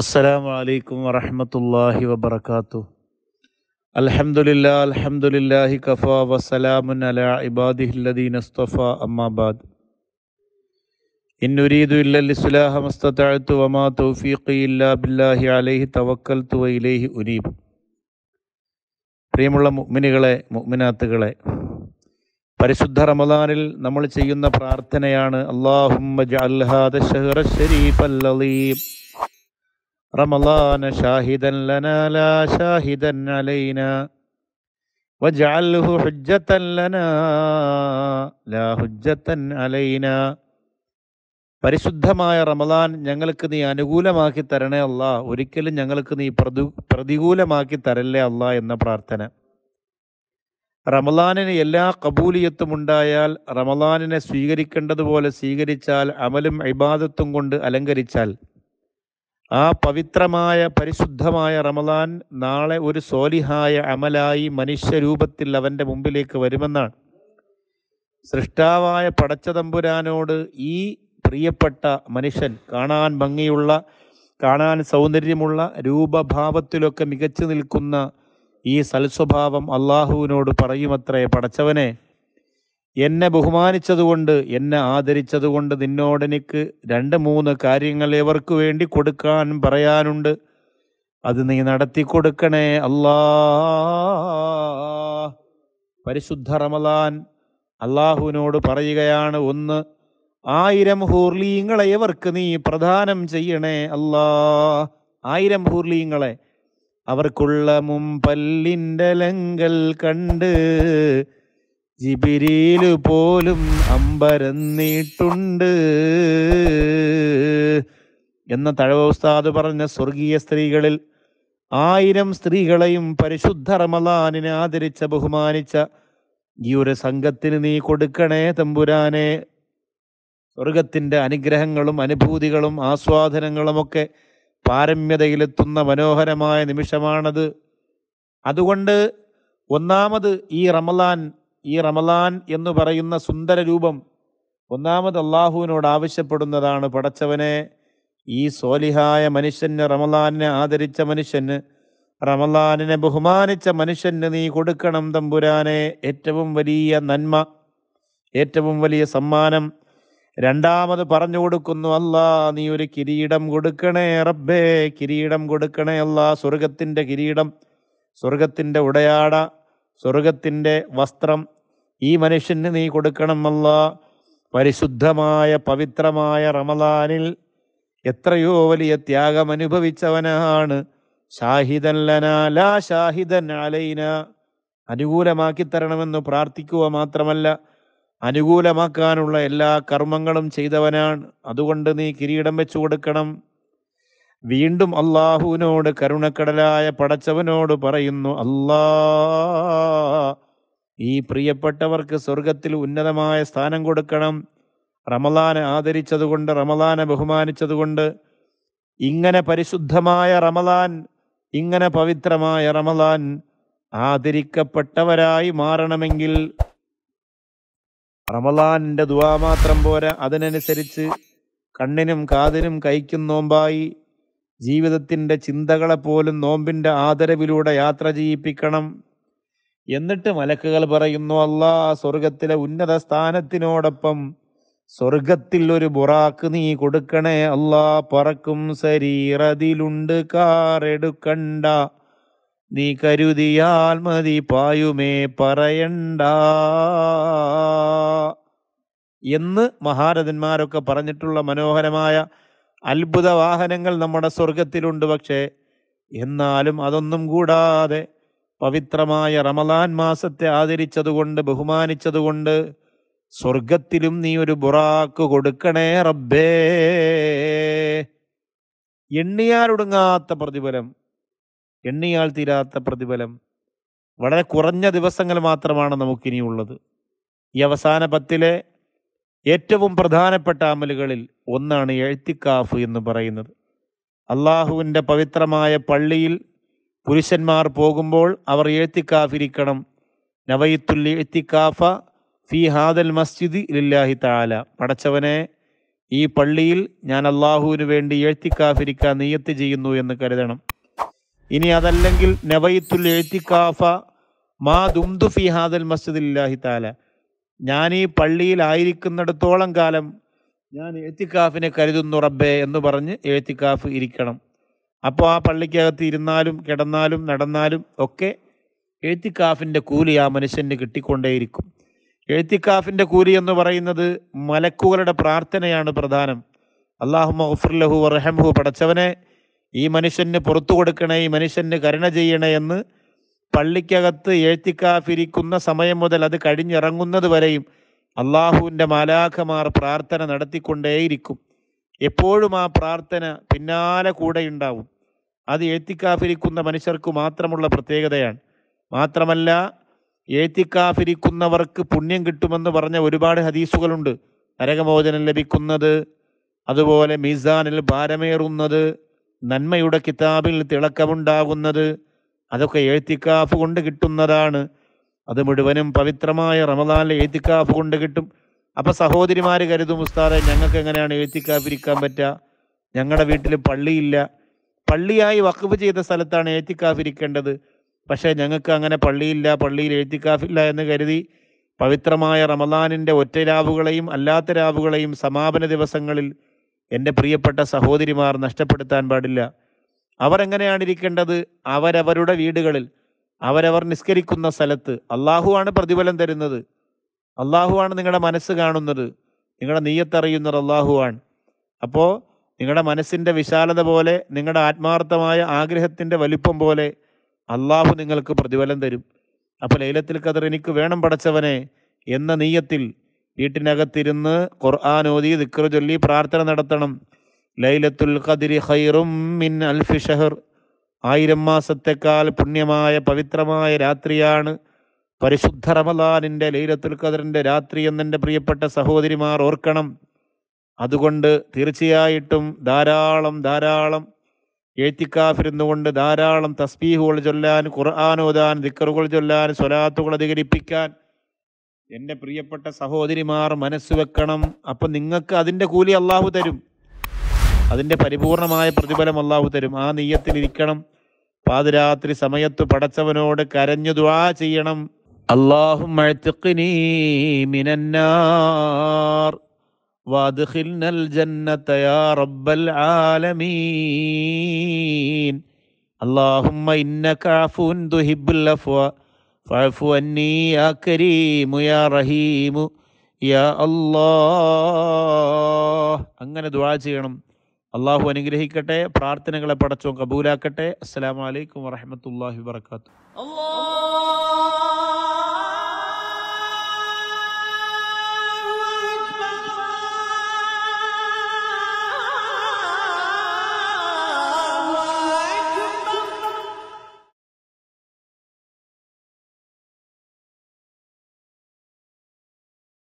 അസ്സലാമു അലൈക്കും വറഹമത്തല്ലാഹി വബർക്കാത്തു അൽഹംദുലില്ലാ അൽഹംദുലില്ലാഹി കഫ വസലാമുൻ അലാ ഇബാദിഹില്ലദീൻ അസ്തഫ അമ്മാബാദ് ഇന്നുരീദു ഇല്ലല്ലിസ്ലാഹ മസ്തഅത്തു വമാ തൗഫീഖി ഇല്ലാ ബില്ലാഹി അലൈഹി തവക്കൽത്തു വ ഇലൈഹി ഉനീബ് പ്രിയമുള്ള മുഅ്മിനുകളെ മുഅ്മിനാത്തുകളെ പരിശുദ്ധ റമദാനിൽ നമ്മൾ ചെയ്യുന്ന പ്രാർത്ഥനയാണ് അല്ലാഹുമ്മ ജഅൽ ഹാദ ശഹ്റ ശരീഫൽ ലളീബ് رمضان شاهدا لنا لا شاهدا علينا واجعله حجة لنا لا حجة علينا പരിശുദ്ധമായ റമദാൻ ഞങ്ങൾക്ക് നീ അനുകൂലമാക്കി തരണേ അല്ല ഒരിക്കലും ഞങ്ങൾക്ക് നീ പ്രതി പ്രതികൂലമാക്കി തരല്ലേ അല്ല എന്ന പ്രാർത്ഥന റമദാനിന് എല്ലാ കബൂലിയത്തും ഉണ്ടായാൽ റമദാനിനെ സ്വീകരിക്കേണ്ടതുപോലെ സ്വീകരിച്ചാൽ അമലും ഇബാദത്തും കൊണ്ട് അലങ്കരിച്ചാൽ ആ പവിത്രമായ പരിശുദ്ധമായ റമദാൻ നാളെ ഒരു സോലിഹായ അമലായി മനുഷ്യരൂപത്തിൽ അവൻ്റെ മുമ്പിലേക്ക് വരുമെന്നാണ് സൃഷ്ടാവായ പടച്ചതമ്പുരാനോട് ഈ പ്രിയപ്പെട്ട മനുഷ്യൻ കാണാൻ ഭംഗിയുള്ള കാണാൻ സൗന്ദര്യമുള്ള രൂപഭാവത്തിലൊക്കെ മികച്ചു നിൽക്കുന്ന ഈ സൽസ്വഭാവം അള്ളാഹുവിനോട് പറയുമത്രേ പടച്ചവനെ എന്നെ ബഹുമാനിച്ചതുകൊണ്ട് എന്നെ ആദരിച്ചതുകൊണ്ട് നിന്നോടെനിക്ക് രണ്ട് മൂന്ന് കാര്യങ്ങൾ ഇവർക്ക് വേണ്ടി കൊടുക്കാൻ പറയാനുണ്ട് അത് നീ നടത്തി കൊടുക്കണേ അല്ലാ പരിശുദ്ധ റമലാൻ അള്ളാഹുവിനോട് പറയുകയാണ് ഒന്ന് ആയിരം ഹൂർലീങ്ങളെ ഇവർക്ക് നീ പ്രധാനം ചെയ്യണേ അല്ലാ ആയിരം ഹൂർലീങ്ങളെ അവർക്കുള്ള മുമ്പല്ലിൻ്റെ ലങ്കൽ കണ്ട് ജിബിരിയിൽ പോലും അമ്പരന്നിട്ടുണ്ട് എന്ന തഴവസ്ഥാത് പറഞ്ഞ സ്വർഗീയ സ്ത്രീകളിൽ ആയിരം സ്ത്രീകളെയും പരിശുദ്ധ റമലാനിനെ ആദരിച്ച ബഹുമാനിച്ച ഈ ഒരു സംഘത്തിന് നീ കൊടുക്കണേ തമ്പുരാനെ സ്വർഗത്തിൻ്റെ അനുഗ്രഹങ്ങളും അനുഭൂതികളും ആസ്വാദനങ്ങളുമൊക്കെ പാരമ്യതയിലെത്തുന്ന മനോഹരമായ നിമിഷമാണത് അതുകൊണ്ട് ഒന്നാമത് ഈ റമലാൻ ഈ റമലാൻ എന്ന് പറയുന്ന സുന്ദര രൂപം ഒന്നാമത് അള്ളാഹുവിനോട് ആവശ്യപ്പെടുന്നതാണ് പടച്ചവനെ ഈ സോലിഹായ മനുഷ്യന് റമലാനെ ആദരിച്ച മനുഷ്യന് റമലാനിനെ ബഹുമാനിച്ച മനുഷ്യന് നീ കൊടുക്കണം തമ്പുരാനെ ഏറ്റവും വലിയ നന്മ ഏറ്റവും വലിയ സമ്മാനം രണ്ടാമത് പറഞ്ഞു കൊടുക്കുന്നു അല്ലാ നീ ഒരു കിരീടം കൊടുക്കണേ റബ്ബേ കിരീടം കൊടുക്കണേ അല്ലാ സ്വർഗത്തിൻ്റെ കിരീടം സ്വർഗത്തിൻ്റെ ഉടയാട സ്വർഗത്തിൻ്റെ വസ്ത്രം ഈ മനുഷ്യന് നീ കൊടുക്കണമല്ല പരിശുദ്ധമായ പവിത്രമായ റമദാനിൽ എത്രയോ വലിയ ത്യാഗം അനുഭവിച്ചവനാണ് ഷാഹിദൻ അനുകൂലമാക്കി തരണമെന്ന് പ്രാർത്ഥിക്കുക മാത്രമല്ല അനുകൂലമാക്കാനുള്ള എല്ലാ കർമ്മങ്ങളും ചെയ്തവനാണ് അതുകൊണ്ട് നീ കിരീടം വെച്ചു കൊടുക്കണം വീണ്ടും അള്ളാഹുവിനോട് കരുണക്കടലായ പടച്ചവനോട് പറയുന്നു അല്ലാ ഈ പ്രിയപ്പെട്ടവർക്ക് സ്വർഗത്തിൽ ഉന്നതമായ സ്ഥാനം കൊടുക്കണം റമലാനെ ആദരിച്ചതുകൊണ്ട് റമലാനെ ബഹുമാനിച്ചതുകൊണ്ട് ഇങ്ങനെ പരിശുദ്ധമായ റമലാൻ ഇങ്ങനെ പവിത്രമായ റമലാൻ ആദരിക്കപ്പെട്ടവരായി മാറണമെങ്കിൽ റമലാനിൻ്റെ ദുവാ മാത്രം പോരാ അതിനനുസരിച്ച് കണ്ണിനും കാതിനും കൈക്കും നോമ്പായി ജീവിതത്തിൻ്റെ ചിന്തകളെപ്പോലും നോമ്പിൻ്റെ ആദരവിലൂടെ യാത്ര ചെയ്യിപ്പിക്കണം എന്നിട്ട് മലക്കുകൾ പറയുന്നു അല്ലാ സ്വർഗത്തിലെ ഉന്നത സ്ഥാനത്തിനോടൊപ്പം സ്വർഗത്തിൽ ഒരു ബുറാക്ക് നീ കൊടുക്കണേ അല്ലാ പറക്കും ശരീരതിലുണ്ട് കാറെടുക്കണ്ട നീ കരുതിയാൽ മതി പായുമേ പറയണ്ട എന്ന് മഹാരഥന്മാരൊക്കെ പറഞ്ഞിട്ടുള്ള മനോഹരമായ അത്ഭുത വാഹനങ്ങൾ നമ്മുടെ സ്വർഗത്തിലുണ്ട് പക്ഷേ എന്നാലും അതൊന്നും കൂടാതെ പവിത്രമായ റമലാൻ മാസത്തെ ആദരിച്ചതുകൊണ്ട് ബഹുമാനിച്ചതുകൊണ്ട് സ്വർഗത്തിലും നീ ഒരു ബുറാക്ക് കൊടുക്കണേ റബ്ബേ എണ്ണിയാലൊടുങ്ങാത്ത പ്രതിഫലം എണ്ണിയാൽ തീരാത്ത പ്രതിഫലം വളരെ കുറഞ്ഞ ദിവസങ്ങൾ മാത്രമാണ് നമുക്കിനിയുള്ളത് ഈ അവസാന പത്തിലെ ഏറ്റവും പ്രധാനപ്പെട്ട അമലുകളിൽ ഒന്നാണ് എഴുത്തിക്കാഫ് എന്ന് പറയുന്നത് അള്ളാഹുവിൻ്റെ പവിത്രമായ പള്ളിയിൽ പുരുഷന്മാർ പോകുമ്പോൾ അവർ എഴുത്തിക്കാഫിരിക്കണം നവയിത്തുൽ എത്തിക്കാഫ ഫി ഹാദൽ മസ്ജിദ് ലില്ലാഹി താല പടച്ചവനെ ഈ പള്ളിയിൽ ഞാൻ അള്ളാഹുവിന് വേണ്ടി എഴുത്തിക്കാഫിരിക്കാൻ നീയത്ത് ചെയ്യുന്നു എന്ന് കരുതണം ഇനി അതല്ലെങ്കിൽ നവയിത്തുൽ എഴുത്തിക്കാഫ മാ ദുംദു ഫി ഹാദൽ മസ്ജിദ് ലില്ലാഹി താല ഞാൻ ഈ പള്ളിയിൽ ആയിരിക്കുന്നിടത്തോളം കാലം ഞാൻ എഴുത്തിക്കാഫിനെ കരുതുന്നു റബ്ബേ എന്ന് പറഞ്ഞ് എഴുത്തിക്കാഫ് ഇരിക്കണം അപ്പോൾ ആ പള്ളിക്കകത്ത് ഇരുന്നാലും കിടന്നാലും നടന്നാലും ഒക്കെ എഴുത്തിക്കാഫിൻ്റെ കൂലി ആ മനുഷ്യന് കിട്ടിക്കൊണ്ടേയിരിക്കും എഴുത്തിക്കാഫിൻ്റെ കൂലി എന്ന് പറയുന്നത് മലക്കുകളുടെ പ്രാർത്ഥനയാണ് പ്രധാനം അള്ളാഹു മഹഫുർലഹു റഹംഹു പടച്ചവനെ ഈ മനുഷ്യന് പുറത്തു കൊടുക്കണേ ഈ മനുഷ്യന് കരുണ ചെയ്യണേ എന്ന് പള്ളിക്കകത്ത് എഴുത്തിക്കാഫിരിക്കുന്ന സമയം മുതൽ അത് കഴിഞ്ഞിറങ്ങുന്നത് വരെയും അള്ളാഹുവിൻ്റെ മാലാഖമാർ പ്രാർത്ഥന നടത്തിക്കൊണ്ടേയിരിക്കും എപ്പോഴും ആ പ്രാർത്ഥന പിന്നാലെ കൂടെ ഉണ്ടാവും അത് ഏത്തിക്കാഫിരിക്കുന്ന മനുഷ്യർക്ക് മാത്രമുള്ള പ്രത്യേകതയാണ് മാത്രമല്ല ഏത്തിക്കാഫിരിക്കുന്നവർക്ക് പുണ്യം കിട്ടുമെന്ന് പറഞ്ഞ ഒരുപാട് ഹദീസുകളുണ്ട് നരകമോചനം ലഭിക്കുന്നത് അതുപോലെ മിസാനിൽ ഭാരമേറുന്നത് നന്മയുടെ കിതാബിൽ തിളക്കമുണ്ടാകുന്നത് അതൊക്കെ എഴുത്തിക്കാഫ് കൊണ്ട് കിട്ടുന്നതാണ് അത് മുഴുവനും പവിത്രമായ റമദാനിലെ എഴുത്തിക്കാഫ് കൊണ്ട് കിട്ടും അപ്പൊ സഹോദരിമാര് കരുതും ഉസ്താദെ ഞങ്ങൾക്ക് എങ്ങനെയാണ് ഏത്തിക്കാഫിരിക്കാൻ പറ്റുക ഞങ്ങളുടെ വീട്ടിൽ പള്ളിയില്ല പള്ളിയായി വഖഫ് ചെയ്ത സ്ഥലത്താണ് ഏത്തിക്കാഫിരിക്കേണ്ടത് പക്ഷേ ഞങ്ങൾക്ക് അങ്ങനെ പള്ളിയില്ല പള്ളിയിൽ ഏത്തിക്കാഫില്ല എന്ന് കരുതി പവിത്രമായ റമദാനിൻ്റെ ഒറ്റ രാവുകളെയും അല്ലാത്ത രാവുകളെയും സമാപന ദിവസങ്ങളിൽ എൻ്റെ പ്രിയപ്പെട്ട സഹോദരിമാർ നഷ്ടപ്പെടുത്താൻ പാടില്ല അവരെങ്ങനെയാണ് ഇരിക്കേണ്ടത് അവരവരുടെ വീടുകളിൽ അവരവർ നിസ്കരിക്കുന്ന സ്ഥലത്ത് അള്ളാഹുവാണ് പ്രതിഫലം തരുന്നത് അള്ളാഹുവാണ് നിങ്ങളുടെ മനസ്സ് കാണുന്നത് നിങ്ങളുടെ നീയത്തറിയുന്നത് അള്ളാഹുവാണ് അപ്പോൾ നിങ്ങളുടെ മനസ്സിൻ്റെ വിശാലത പോലെ നിങ്ങളുടെ ആത്മാർത്ഥമായ ആഗ്രഹത്തിൻ്റെ വലിപ്പം പോലെ അള്ളാഹു നിങ്ങൾക്ക് പ്രതിഫലം തരും അപ്പോൾ ലൈലത്തിൽ കതർ എനിക്ക് വേണം പടച്ചവനെ എന്ന നീയത്തിൽ വീട്ടിനകത്തിരുന്ന് ഖുർആൻ ഓതി ദിക്റ് ചൊല്ലി പ്രാർത്ഥന നടത്തണം ലൈലത്തുൽ ഖദിരി ഖൈറും മിൻ അൽഫി ഷഹർ ആയിരം മാസത്തെക്കാൾ പുണ്യമായ പവിത്രമായ രാത്രിയാണ് പരിശുദ്ധ റമദാനിൻ്റെ ലൈലത്തുൽ ഖദറിൻ്റെ രാത്രി എന്നെൻ്റെ പ്രിയപ്പെട്ട സഹോദരിമാർ ഓർക്കണം അതുകൊണ്ട് തീർച്ചയായിട്ടും ധാരാളം ധാരാളം എഴുത്തിക്കാഫിരുന്നുകൊണ്ട് ധാരാളം തസ്ബീഹുകൾ ചൊല്ലാൻ ഖുർആൻ ഓതാൻ ദിക്കറുകൾ ചൊല്ലാൻ സ്വലാത്തുകൾ അധികരിപ്പിക്കാൻ എൻ്റെ പ്രിയപ്പെട്ട സഹോദരിമാർ മനസ്സ് വെക്കണം അപ്പം നിങ്ങൾക്ക് അതിൻ്റെ കൂലി അള്ളാഹു തരും അതിൻ്റെ പരിപൂർണമായ പ്രതിഫലം അള്ളാഹു തരും ആ നെയ്യത്തിലിരിക്കണം പാതിരാത്രി സമയത്ത് പടച്ചവനോട് കരഞ്ഞു ദുവാ ചെയ്യണം اللهم اعتقني من النار وادخلنا الجنة يا رب العالمين اللهم إنك عفو تحب العفو فاعف عني يا كريم يا رحيم يا الله അങ്ങനെ ദുആ ചെയ്യണം അള്ളാഹു അനുഗ്രഹിക്കട്ടെ പ്രാർത്ഥനകളെ പടച്ചോ കബൂലാക്കട്ടെ അസ്സലാമു അലൈക്കും വറഹ്മത്തുള്ളാഹി വറഹമത്തല്ലാഹി വാത്തു